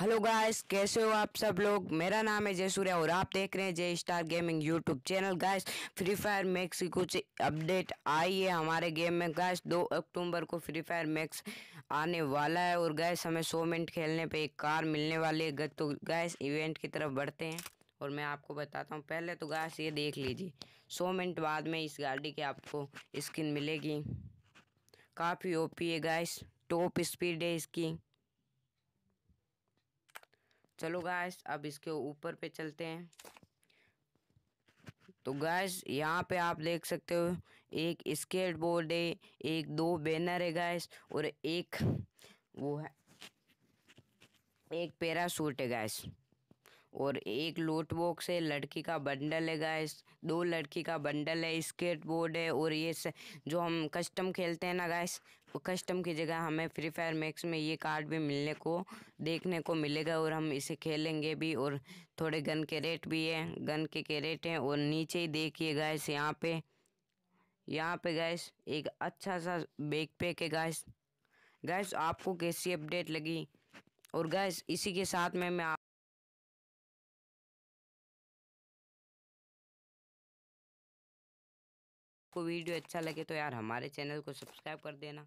hello guys कैसे हो आप सब लोग मेरा नाम है जयसूर्या और आप देख रहे हैं Jay star gaming YouTube channel guys free fire max की कुछ अपडेट आई है हमारे गेम में गाइस दो अक्टूबर को फ्री फायर मैक्स आने वाला है और गाइस हमें सौ मिनट खेलने पे एक कार मिलने वाली है तो गाइस इवेंट की तरफ बढ़ते हैं और मैं आपको बताता हूँ पहले तो गाइस ये देख लीजिए सौ मिनट बाद में इस गाड़ी की आपको स्किन मिलेगी काफ़ी ओपी है गाइस टॉप स्पीड है इसकी चलो गैस अब इसके ऊपर पे चलते हैं तो गैस यहाँ पे आप देख सकते हो एक स्केट बोर्ड है एक दो बैनर है गैस और एक वो है एक पैरासूट है गैस और एक लोट बॉक्स है लड़की का बंडल है गाइस दो लड़की का बंडल है स्केट बोर्ड है और ये जो हम कस्टम खेलते हैं ना गाइस वो कस्टम की जगह हमें फ्री फायर मैक्स में ये कार्ड भी मिलने को देखने को मिलेगा और हम इसे खेलेंगे भी और थोड़े गन के रेट भी है गन के के रेट हैं और नीचे ही देखिए गाइस यहाँ पे यहाँ पे गैस एक अच्छा सा बैग पैक है गैस गैस आपको कैसी अपडेट लगी और गैस इसी के साथ में मैं आपको वीडियो अच्छा लगे तो यार हमारे चैनल को सब्सक्राइब कर देना